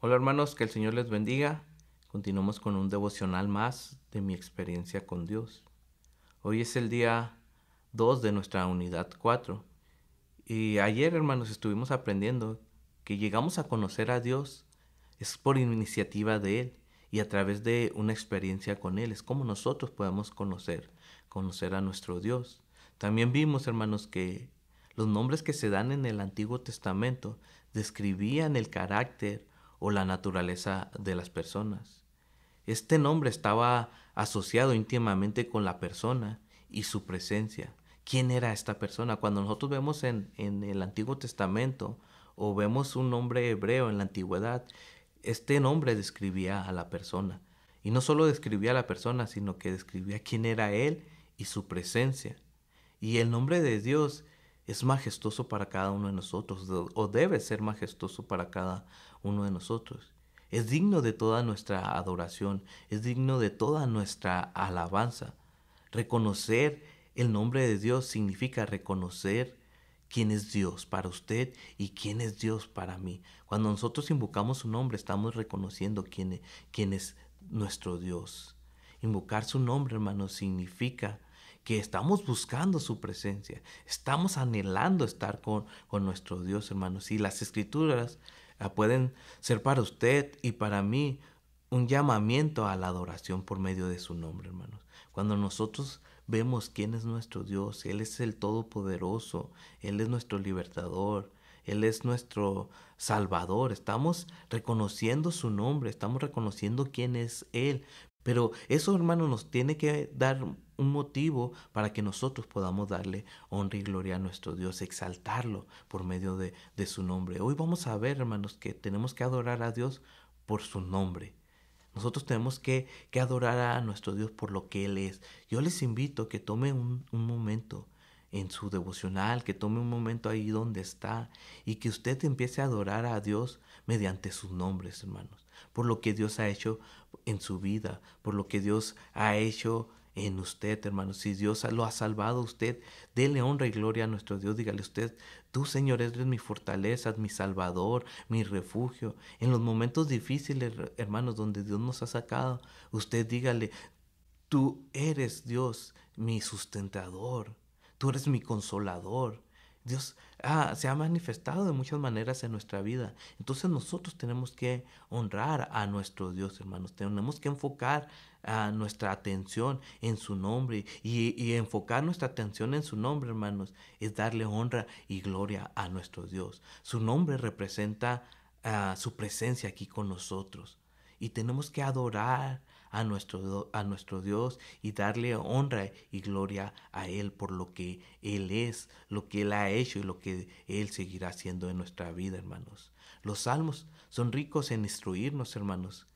Hola hermanos, que el Señor les bendiga. Continuamos con un devocional más de mi experiencia con Dios. Hoy es el día 2 de nuestra unidad 4. Y ayer hermanos estuvimos aprendiendo que llegamos a conocer a Dios es por iniciativa de Él y a través de una experiencia con Él. Es como nosotros podemos conocer, conocer a nuestro Dios. También vimos hermanos que los nombres que se dan en el Antiguo Testamento describían el carácter o la naturaleza de las personas. Este nombre estaba asociado íntimamente con la persona y su presencia. ¿Quién era esta persona? Cuando nosotros vemos en, el Antiguo Testamento o vemos un nombre hebreo en la antigüedad, este nombre describía a la persona. Y no solo describía a la persona, sino que describía quién era Él y su presencia. Y el nombre de Dios es majestuoso para cada uno de nosotros, o debe ser majestuoso para cada uno de nosotros. Es digno de toda nuestra adoración, es digno de toda nuestra alabanza. Reconocer el nombre de Dios significa reconocer quién es Dios para usted y quién es Dios para mí. Cuando nosotros invocamos su nombre, estamos reconociendo quién, e, es nuestro Dios. Invocar su nombre, hermano, significa que estamos buscando su presencia, estamos anhelando estar con, con nuestro Dios, hermanos. Y las escrituras ah, pueden ser para usted y para mí un llamamiento a la adoración por medio de su nombre, hermanos. Cuando nosotros vemos quién es nuestro Dios, Él es el Todopoderoso, Él es nuestro libertador, Él es nuestro Salvador, estamos reconociendo su nombre, estamos reconociendo quién es Él. Pero eso, hermano, nos tiene que dar un motivo para que nosotros podamos darle honra y gloria a nuestro Dios, exaltarlo por medio de, su nombre. Hoy vamos a ver, hermanos, que tenemos que adorar a Dios por su nombre. Nosotros tenemos que, que, adorar a nuestro Dios por lo que Él es. Yo les invito a que tome un, un, momento en su devocional, que tome un momento ahí donde está y que usted empiece a adorar a Dios mediante sus nombres, hermanos, por lo que Dios ha hecho en su vida, por lo que Dios ha hecho en usted, hermano. Si Dios lo ha salvado usted, dele honra y gloria a nuestro Dios. Dígale usted, tú, Señor, eres mi fortaleza, mi salvador, mi refugio. En los momentos difíciles, hermanos, donde Dios nos ha sacado, usted dígale, tú eres Dios, mi sustentador. Tú eres mi consolador. Dios se ha manifestado de muchas maneras en nuestra vida. Entonces nosotros tenemos que honrar a nuestro Dios, hermanos. Tenemos que enfocar nuestra atención en su nombre y, enfocar nuestra atención en su nombre, hermanos, es darle honra y gloria a nuestro Dios. Su nombre representa ah, su presencia aquí con nosotros y tenemos que adorar a nuestro, a nuestro Dios y darle honra y gloria a Él por lo que Él es, lo que Él ha hecho y lo que Él seguirá haciendo en nuestra vida, hermanos. Los salmos son ricos en instruirnos, hermanos,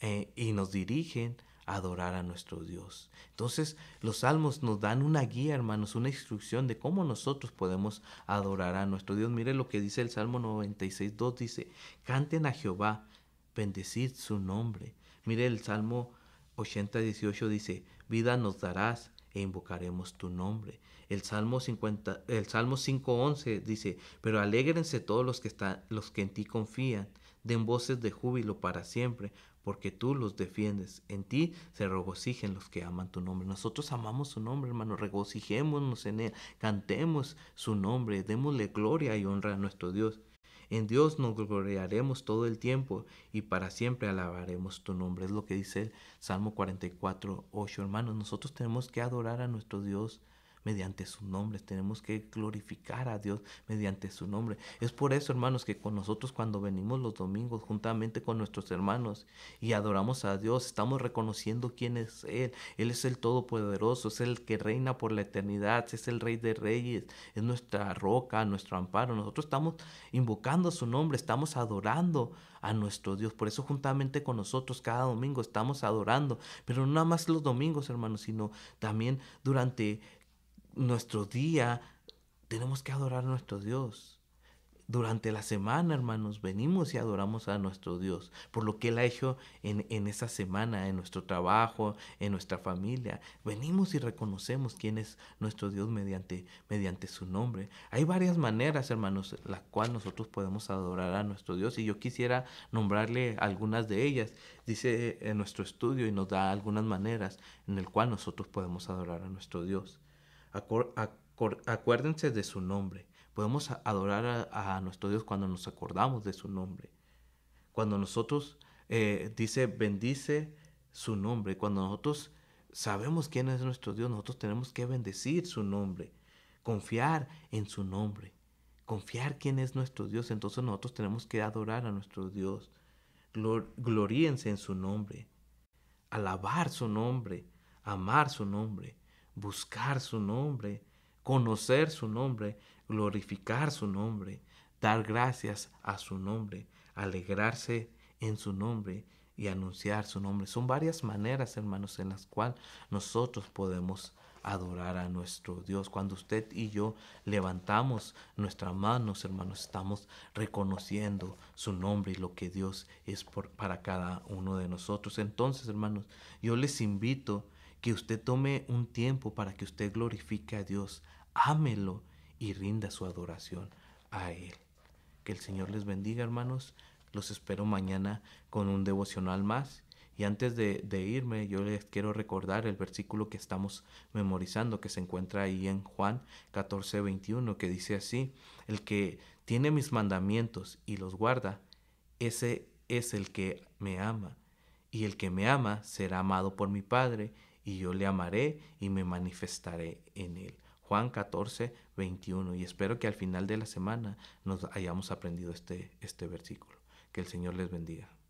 eh, y nos dirigen a adorar a nuestro Dios. Entonces, los salmos nos dan una guía, hermanos, una instrucción de cómo nosotros podemos adorar a nuestro Dios. Mire lo que dice el Salmo 96.2, dice, canten a Jehová, bendecid su nombre. Mire el Salmo 18 dice, vida nos darás e invocaremos tu nombre. El Salmo, 50, el Salmo 5.11 dice, pero alégrense todos los que, están, los que en ti confían, den voces de júbilo para siempre, porque tú los defiendes. En ti se regocijen los que aman tu nombre. Nosotros amamos su nombre, hermano. Regocijémonos en él, cantemos su nombre, démosle gloria y honra a nuestro Dios. En Dios nos gloriaremos todo el tiempo y para siempre alabaremos tu nombre. Es lo que dice el Salmo 44, 8. Hermanos, nosotros tenemos que adorar a nuestro Dios mediante su nombre, tenemos que glorificar a Dios mediante su nombre. Es por eso, hermanos, que con nosotros cuando venimos los domingos juntamente con nuestros hermanos y adoramos a Dios, estamos reconociendo quién es Él. Él es el Todopoderoso, es el que reina por la eternidad, es el Rey de Reyes, es nuestra roca, nuestro amparo. Nosotros estamos invocando su nombre, estamos adorando a nuestro Dios. Por eso juntamente con nosotros cada domingo estamos adorando, pero no nada más los domingos, hermanos, sino también durante nuestro día tenemos que adorar a nuestro Dios. Durante la semana, hermanos, venimos y adoramos a nuestro Dios por lo que Él ha hecho en, esa semana, en nuestro trabajo, en nuestra familia. Venimos y reconocemos quién es nuestro Dios mediante, mediante su nombre. Hay varias maneras, hermanos, las cuales nosotros podemos adorar a nuestro Dios y yo quisiera nombrarle algunas de ellas. Dice en nuestro estudio y nos da algunas maneras en el cual nosotros podemos adorar a nuestro Dios acuérdense de su nombre. Podemos adorar a, nuestro Dios cuando nos acordamos de su nombre. Cuando nosotros, eh, dice, bendice su nombre. Cuando nosotros sabemos quién es nuestro Dios, nosotros tenemos que bendecir su nombre. Confiar en su nombre. Confiar quién es nuestro Dios. Entonces nosotros tenemos que adorar a nuestro Dios. gloríense en su nombre. Alabar su nombre. Amar su nombre buscar su nombre, conocer su nombre, glorificar su nombre, dar gracias a su nombre, alegrarse en su nombre y anunciar su nombre. Son varias maneras, hermanos, en las cuales nosotros podemos adorar a nuestro Dios. Cuando usted y yo levantamos nuestras manos, hermanos, estamos reconociendo su nombre y lo que Dios es para cada uno de nosotros. Entonces, hermanos, yo les invito que usted tome un tiempo para que usted glorifique a Dios, ámelo y rinda su adoración a Él. Que el Señor les bendiga, hermanos. Los espero mañana con un devocional más. Y antes de, de, irme, yo les quiero recordar el versículo que estamos memorizando, que se encuentra ahí en Juan 14, 21, que dice así, el que tiene mis mandamientos y los guarda, ese es el que me ama. Y el que me ama será amado por mi Padre, y yo le amaré y me manifestaré en él. Juan 14, 21. Y espero que al final de la semana nos hayamos aprendido este, este versículo. Que el Señor les bendiga.